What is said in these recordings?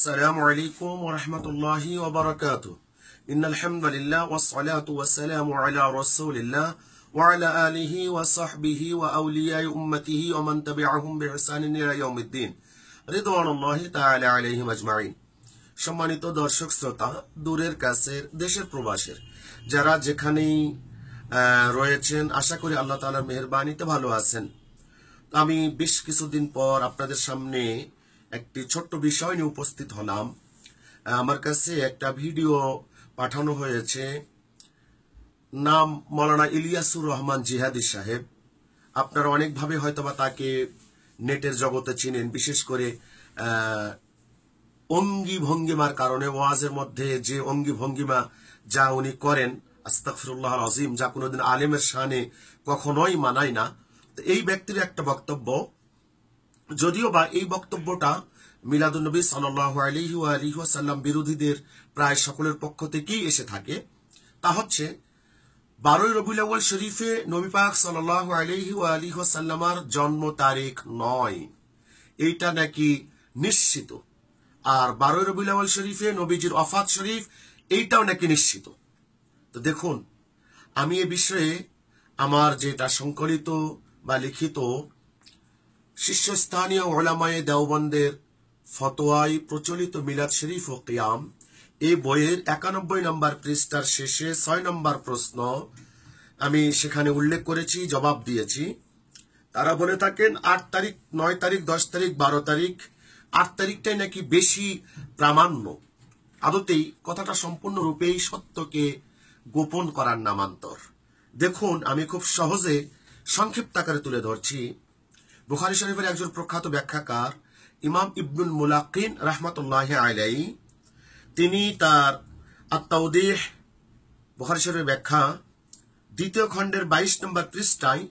السلام عليكم ورحمة الله وبركاته إن الحمد لله والصلاة والسلام على رسول الله وعلى آله وصحبه وأولياء أمته ومن تبعهم بإحسان إلى يوم الدين رضوان الله تعالى عليهم أجمعين সম্মানিত দর্শক শ্রোতা দূরের কাছের দেশের প্রবাসের যারা যেখানেই রয়েছেন আশা করি আল্লাহ তালার মেহরবানিতে ভালো আছেন আমি বেশ কিছুদিন পর আপনাদের সামনে একটি ছোট্ট বিষয় নিয়ে উপস্থিত হলাম আমার কাছে একটা ভিডিও পাঠানো হয়েছে নাম মৌলানা ইলিয়াসুর রহমান জিহাদি সাহেব আপনারা অনেকভাবে হয়তোবা তাকে নেটের জগতে চিনেন বিশেষ করে অঙ্গি ভঙ্গিমার কারণে ওয়াজের মধ্যে যে অঙ্গি ভঙ্গিমা যা উনি করেন আস্তাকফিরুল্লাহ আজিম যা কোনোদিন আলেমের সানে কখনোই মানায় না এই ব্যক্তির একটা বক্তব্য যদিও বা এই বক্তব্যটা মিলাদুলনবী সাল্লাহ বিরোধীদের প্রায় সকলের পক্ষ থেকেই এসে থাকে তা হচ্ছে বারোই রবিউল শরীফে নবীপাক পাক জন্ম তারিখ নয় এইটা নাকি নিশ্চিত আর বারোই রবিউল শরীফে নবীজির অফাত শরীফ এইটাও নাকি নিশ্চিত তো দেখুন আমি এ বিষয়ে আমার যেটা সংকলিত বা লিখিত শীর্ষস্থানীয় ওলামায়ে দেওবন্দের ফতোয়াই প্রচলিত মিলাদ শরীফ ও কিয়াম এই বইয়ের একানব্বই নম্বর পৃষ্ঠার শেষে ছয় নম্বর প্রশ্ন আমি সেখানে উল্লেখ করেছি জবাব দিয়েছি তারা বলে থাকেন আট তারিখ নয় তারিখ দশ তারিখ বারো তারিখ আট তারিখটাই নাকি বেশি প্রামাণ্য আদতেই কথাটা সম্পূর্ণরূপেই সত্যকে গোপন করার নামান্তর দেখুন আমি খুব সহজে সংক্ষিপ্ত আকারে তুলে ধরছি বুখারি শরীফের একজন প্রখ্যাত ব্যাখ্যাকার ইমাম ইবনুল মুলাকিন রাহমাতুল্লাহ আলাই তিনি তার আত্মাউদ্দিহ বুখারি শরীফের ব্যাখ্যা দ্বিতীয় খণ্ডের বাইশ নম্বর পৃষ্ঠায়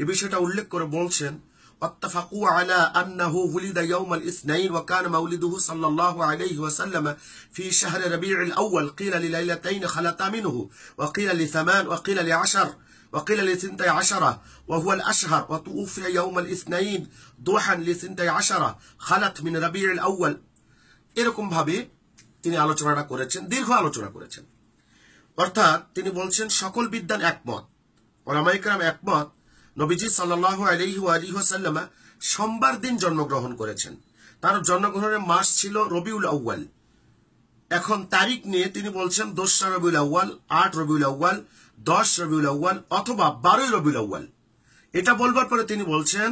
এ বিষয়টা উল্লেখ করে বলছেন واتفقوا على أنه ولد يوم الاثنين وكان مولده صلى الله عليه وسلم في شهر ربيع الأول قيل لليلتين خلتا منه وقيل لثمان وقيل لعشر وقيل لثنتي عشرة وهو الأشهر وتوفي يوم الاثنين ضحا لثنتي عشرة خلت من ربيع الأول এরকম ভাবে তিনি আলোচনাটা করেছেন দীর্ঘ আলোচনা করেছেন অর্থাৎ তিনি বলছেন সকল বিদ্যান একমত ওলামাইকরাম একমত নবীজি সাল্লাহ আলহি আলিহাসাল্লামা সোমবার দিন জন্মগ্রহণ করেছেন তার জন্মগ্রহণের মাস ছিল রবিউল আউ্য়াল এখন তারিখ নিয়ে তিনি বলছেন দোসরা রবিউল আউ্য়াল আট রবিউল আউ্য়াল দশ রবিউল আউ্য়াল অথবা বারোই রবিউল আউ্য়াল এটা বলবার পরে তিনি বলছেন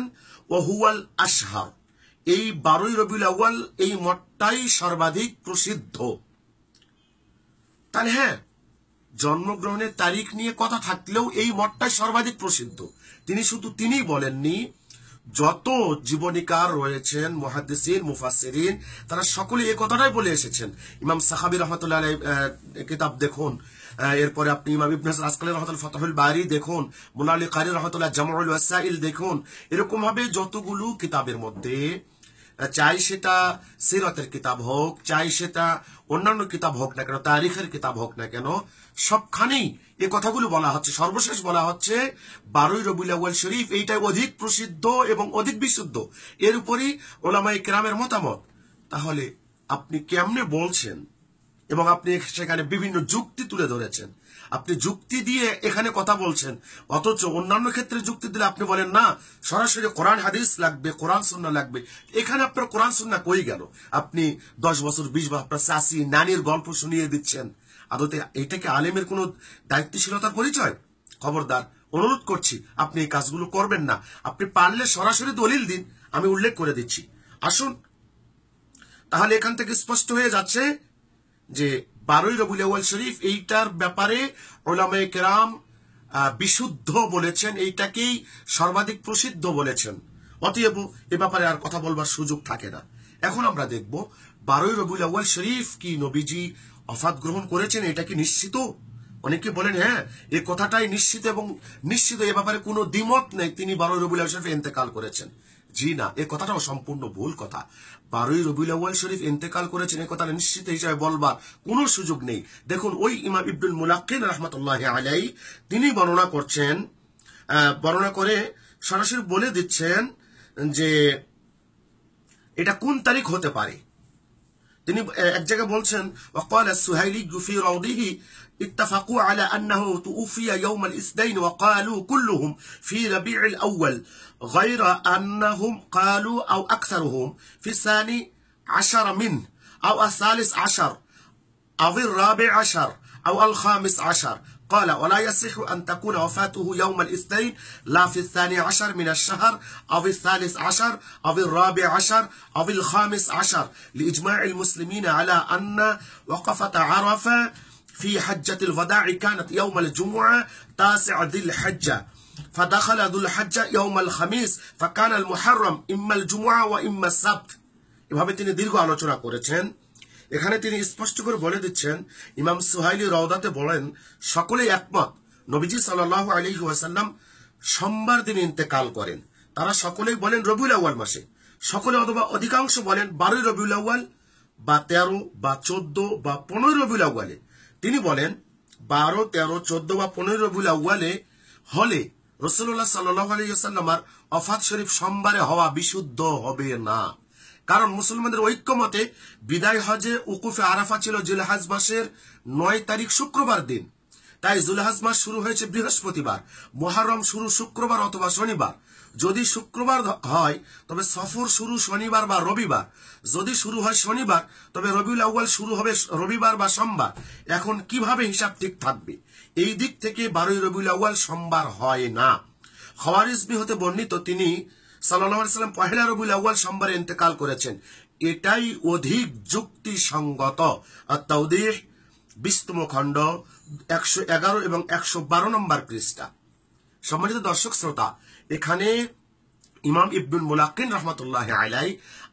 ও হুয়াল আশহার এই বারোই রবিউল আউ্য়াল এই মঠটাই সর্বাধিক প্রসিদ্ধ তাহলে হ্যাঁ জন্মগ্রহণের তারিখ নিয়ে কথা থাকলেও এই মঠটাই সর্বাধিক প্রসিদ্ধ তিনি শুধু তিনি বলেননি যত জীবনীকার রয়েছেন মহাদিসির মুফাসিরিন তারা সকলে এ কথাটাই বলে এসেছেন ইমাম সাহাবি রহমতুল্লাহ কিতাব দেখুন এরপরে আপনি ইমাম ইবনাস আসকালী রহমতুল ফতহুল বাড়ি দেখুন মোনালি কারি রহমতুল্লাহ জামরুল ওয়াসাইল দেখুন এরকমভাবে যতগুলো কিতাবের মধ্যে চাই সেটা সিরতের কিতাব হোক চাই সেটা অন্যান্য কিতাব হোক না কেন তারিখের কিতাব হোক না কেন সবখানেই এ কথাগুলো বলা হচ্ছে সর্বশেষ বলা হচ্ছে বারোই রবি শরীফ এইটাই অধিক প্রসিদ্ধ এবং অধিক বিশুদ্ধ এর উপরই ওলামাই ক্রামের মতামত তাহলে আপনি কেমনে বলছেন এবং আপনি সেখানে বিভিন্ন যুক্তি তুলে ধরেছেন আপনি যুক্তি দিয়ে এখানে কথা বলছেন অথচ অন্যান্য ক্ষেত্রে যুক্তি দিলে আপনি বলেন না সরাসরি কোরআন হাদিস লাগবে কোরআন সুন্না লাগবে এখানে আপনার কোরআন সুন্না কই গেল আপনি দশ বছর বিশ বছর আপনার চাষি নানির গল্প শুনিয়ে দিচ্ছেন আদতে এটাকে আলেমের কোনো দায়িত্বশীলতার পরিচয় খবরদার অনুরোধ করছি আপনি এই কাজগুলো করবেন না আপনি পারলে সরাসরি দলিল দিন আমি উল্লেখ করে দিচ্ছি আসুন তাহলে এখান থেকে স্পষ্ট হয়ে যাচ্ছে যে বারোই রবুল আউ্ল শরীফ এইটার ব্যাপারে ওলামায় কেরাম বিশুদ্ধ বলেছেন এইটাকেই সর্বাধিক প্রসিদ্ধ বলেছেন অতএব এ ব্যাপারে আর কথা বলবার সুযোগ থাকে না এখন আমরা দেখব বারোই রবুল আউ্ল শরীফ কি নবীজি অফাত গ্রহণ করেছেন এটা কি নিশ্চিত অনেকে বলেন হ্যাঁ এ কথাটাই নিশ্চিত এবং নিশ্চিত এ ব্যাপারে কোনো দ্বিমত নেই তিনি বারোই রবুল আউ্ল শরীফ এতেকাল করেছেন জি না এ কথাটাও সম্পূর্ণ ভুল কথা বারোই রবিউল আউ্য়াল শরীফ ইন্তেকাল করেছেন এ কথাটা নিশ্চিত হিসাবে বলবার কোনো সুযোগ নেই দেখুন ওই ইমাম ইবদুল মুলাক্কিন রহমতুল্লাহ আলাই তিনি বর্ণনা করছেন বর্ণনা করে সরাসরি বলে দিচ্ছেন যে এটা কোন তারিখ হতে পারে তিনি এক জায়গায় বলছেন وقال السهيلي في روضه اتفقوا على أنه توفي يوم الاثنين وقالوا كلهم في ربيع الأول غير أنهم قالوا أو أكثرهم في الثاني عشر منه أو الثالث عشر أو الرابع عشر أو الخامس عشر قال ولا يصح أن تكون وفاته يوم الاثنين لا في الثاني عشر من الشهر أو الثالث عشر أو الرابع عشر أو الخامس عشر لإجماع المسلمين على أن وقفة عرفة في حجة الوداع كانت يوم الجمعة تاسع ذي الحجة فدخل ذو الحجة يوم الخميس فكان المحرم إما الجمعة وإما السبت এভাবে ديرغو على আলোচনা করেছেন এখানে তিনি স্পষ্ট করে বলে দিচ্ছেন ইমাম সুহাইলি রওদাতে বলেন সকলেই একমত নবীজি সাল্লাহ আলী ওয়াসাল্লাম সোমবার দিন ইন্তেকাল করেন তারা সকলেই বলেন রবিউল আউ্য়াল মাসে সকলে অথবা অধিকাংশ বলেন বারোই রবিউল আউ্য়াল বা তেরো বা চোদ্দ বা পনেরো রবিউল আউ্য়ালে তিনি বলেন বারো তেরো চোদ্দ বা পনেরো রবিউল আউ্য়ালে হলে রসুল্লাহ সাল্লাহ আসাল্লামার অফাত শরীফ সোমবারে হওয়া বিশুদ্ধ হবে না কারণ মুসলমানদের ঐক্যমতে বিদায় হজে উকুফে আরাফা ছিল জুলহাজ মাসের নয় তারিখ শুক্রবার দিন তাই জুলহাজ মাস শুরু হয়েছে বৃহস্পতিবার মহারম শুরু শুক্রবার অথবা শনিবার যদি শুক্রবার হয় তবে সফর শুরু শনিবার বা রবিবার যদি শুরু হয় শনিবার তবে রবিউল আউ্বাল শুরু হবে রবিবার বা সোমবার এখন কিভাবে হিসাব ঠিক থাকবে এই দিক থেকে বারোই রবিউল আউ্বাল সোমবার হয় না খওয়ারিজমি হতে বর্ণিত তিনি সাল্লাম পহেলা রবুল আউ্য়াল সোমবারে ইন্তেকাল করেছেন এটাই অধিক যুক্তিসঙ্গত আর বিস্তম খণ্ড একশো এগারো এবং একশো বারো নম্বর পৃষ্ঠা সম্মানিত দর্শক শ্রোতা এখানে ইমাম ইবনুল মোলাক্কিন রহমতুল্লাহ আলাই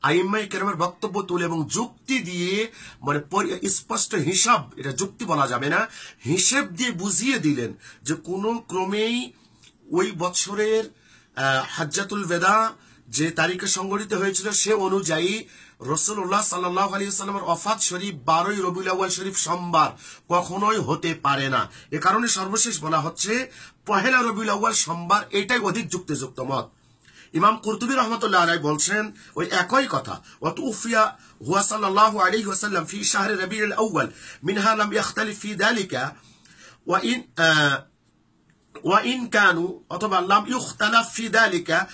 আইম্মাই কেরমের বক্তব্য তুলে এবং যুক্তি দিয়ে মানে স্পষ্ট হিসাব এটা যুক্তি বলা যাবে না হিসেব দিয়ে বুঝিয়ে দিলেন যে কোনো ক্রমেই ওই বছরের হাজ্জাতুল বেদা যে তারিখে সংগঠিত হয়েছিল সে অনুযায়ী রসুল্লাহ সাল্লাহ আলী সাল্লামের অফাত শরীফ বারোই রবি শরীফ সোমবার কখনোই হতে পারে না এ কারণে সর্বশেষ বলা হচ্ছে পহেলা রবিউল আউ্য়াল সোমবার এটাই অধিক যুক্তিযুক্ত মত ইমাম কুরতুবী রহমতুল্লাহ রায় বলছেন ওই একই কথা অত উফিয়া হুয়া সাল্লাহ আলী ওয়াসাল্লাম ফি শাহরে রবি মিনহা ফি দালিকা ওয়া ইন তিনি বলছেন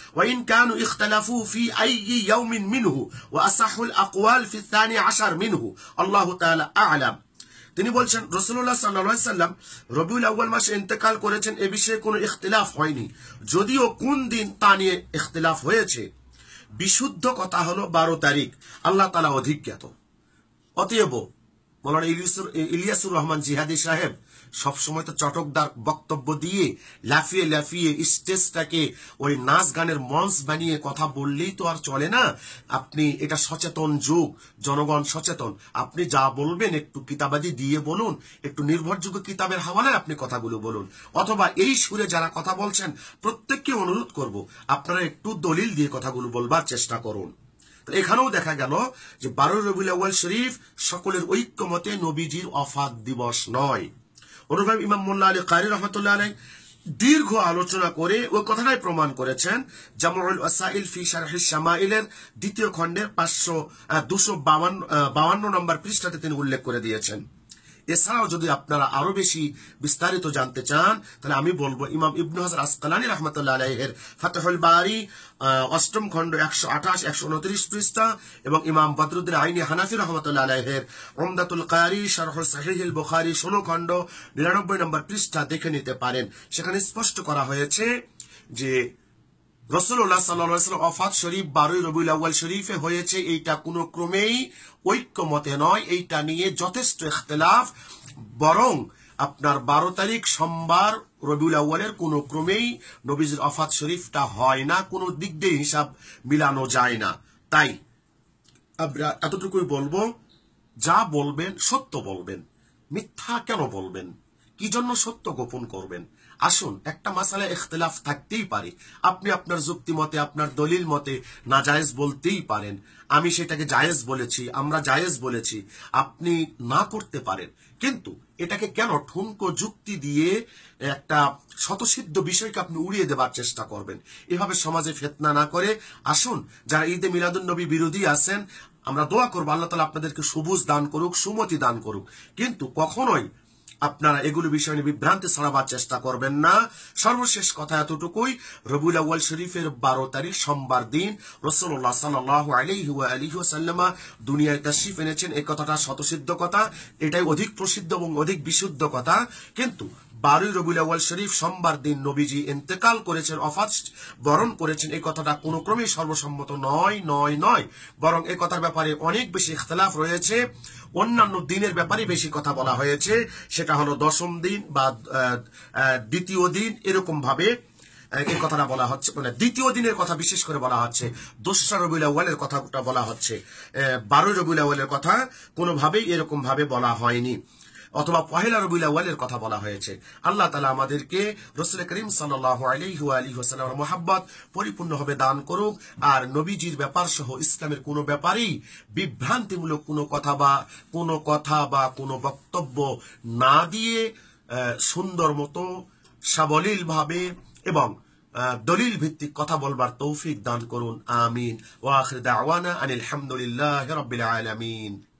রসুল্লাহ সাল্লা সাল্লাম রবিউল আউ্বাল মাসে ইন্তেকাল করেছেন এ বিষয়ে কোনো ইখতলাফ হয়নি যদিও কোন দিন তা নিয়ে ইখতলাফ হয়েছে বিশুদ্ধ কথা হলো বারো তারিখ আল্লাহ তালা অধিক জ্ঞাত অতএব মৌলানা ইলিয়াসুর রহমান জিহাদি সাহেব সবসময় তো চটকদার বক্তব্য দিয়ে লাফিয়ে লাফিয়ে স্টেজটাকে ওই নাচ গানের মঞ্চ বানিয়ে কথা বললেই তো আর চলে না আপনি এটা সচেতন যুগ জনগণ সচেতন আপনি যা বলবেন একটু কিতাবাদি দিয়ে বলুন একটু নির্ভরযোগ্য কিতাবের হাওয়ালায় আপনি কথাগুলো বলুন অথবা এই সুরে যারা কথা বলছেন প্রত্যেককে অনুরোধ করব আপনারা একটু দলিল দিয়ে কথাগুলো বলবার চেষ্টা করুন তো এখানেও দেখা গেল যে বারো রবিউল শরীফ সকলের ঐক্যমতে নবীজির অফাত দিবস নয় অনুরূপভাবে ইমাম মোল্লা আলী কারি রহমতুল্লাহ আলাই দীর্ঘ আলোচনা করে ওই কথাটাই প্রমাণ করেছেন জামরুল ওয়াসাইল ফি শারহি শামাইলের দ্বিতীয় খণ্ডের পাঁচশো দুশো বাউান্ন নম্বর পৃষ্ঠাতে তিনি উল্লেখ করে দিয়েছেন এছাড়াও যদি আপনারা আরো বেশি বিস্তারিত জানতে চান তাহলে আমি বলবো ইমাম ইবনু হাজার আসকালানি রহমতুল্লাহ আলাইহের ফাতেহুল বাড়ি অষ্টম খণ্ড একশো আঠাশ একশো উনত্রিশ পৃষ্ঠা এবং ইমাম বদরুদ্দিন আইনি হানাফি রহমতুল্লাহ আলাইহের ওমদাতুল কারি শারহ সাহিহিল বুখারি ষোলো খণ্ড নিরানব্বই নম্বর পৃষ্ঠা দেখে নিতে পারেন সেখানে স্পষ্ট করা হয়েছে যে রসুল্লাহ সাল্লাম অফাত শরীফ বারোই রবিউল আউ্ল শরীফে হয়েছে এইটা কোনো ক্রমেই ঐক্যমতে নয় এইটা নিয়ে যথেষ্ট ইখতলাফ বরং আপনার বারো তারিখ সোমবার রবিউল আউ্বালের কোনো ক্রমেই নবীজির অফাত শরীফটা হয় না কোনো দিক দিয়ে হিসাব মিলানো যায় না তাই আমরা এতটুকুই বলবো যা বলবেন সত্য বলবেন মিথ্যা কেন বলবেন কি জন্য সত্য গোপন করবেন আসুন একটা মাসালে ইখতলাফ থাকতেই পারে আপনি আপনার যুক্তি মতে আপনার দলিল মতে না জায়েজ বলতেই পারেন আমি সেটাকে জায়েজ বলেছি আমরা জায়েজ বলেছি আপনি না করতে পারেন কিন্তু এটাকে কেন ঠুনকো যুক্তি দিয়ে একটা শতসিদ্ধ বিষয়কে আপনি উড়িয়ে দেবার চেষ্টা করবেন এভাবে সমাজে ফেতনা না করে আসুন যারা ঈদে মিলাদুন্নবী বিরোধী আছেন আমরা দোয়া করবো আল্লাহ তালা আপনাদেরকে সবুজ দান করুক সুমতি দান করুক কিন্তু কখনোই আপনারা এগুলো বিষয় নিয়ে বিভ্রান্তি ছড়াবার চেষ্টা করবেন না সর্বশেষ কথা এতটুকুই রবুল আউ্ল শরীফের বারো তারিখ সোমবার দিন রসুল্লাহ সাল্লাহ আলিহাসাল্লামা দুনিয়ায় তাশিফ এনেছেন এ কথাটা শতসিদ্ধ কথা এটাই অধিক প্রসিদ্ধ এবং অধিক বিশুদ্ধ কথা কিন্তু বারোই রবিউল আউ্য়াল শরীফ সোমবার দিন নবীজি ইন্তেকাল করেছেন অফাত বরণ করেছেন এই কথাটা কোনো ক্রমেই সর্বসম্মত নয় নয় নয় বরং এ কথার ব্যাপারে অনেক বেশি ইখতলাফ রয়েছে অন্যান্য দিনের ব্যাপারে বেশি কথা বলা হয়েছে সেটা হলো দশম দিন বা দ্বিতীয় দিন এরকম ভাবে এই কথাটা বলা হচ্ছে মানে দ্বিতীয় দিনের কথা বিশেষ করে বলা হচ্ছে দোসরা রবিউল আউ্বালের কথাটা বলা হচ্ছে বারোই রবিউল আউ্বালের কথা কোনোভাবেই এরকম ভাবে বলা হয়নি অথবা পহেলা রবিউল কথা বলা হয়েছে আল্লাহ তালা আমাদেরকে রসুল করিম সাল্লাহ আলিহু আলী হোসেনের মোহাব্বত পরিপূর্ণভাবে দান করুক আর নবীজির ব্যাপার সহ ইসলামের কোনো ব্যাপারেই বিভ্রান্তিমূলক কোনো কথা বা কোনো কথা বা কোনো বক্তব্য না দিয়ে সুন্দর মতো সাবলীলভাবে এবং দলিল ভিত্তিক কথা বলবার তৌফিক দান করুন আমিন ওয়াখির দাওয়ানা আনিল হামদুলিল্লাহ রবিল আলমিন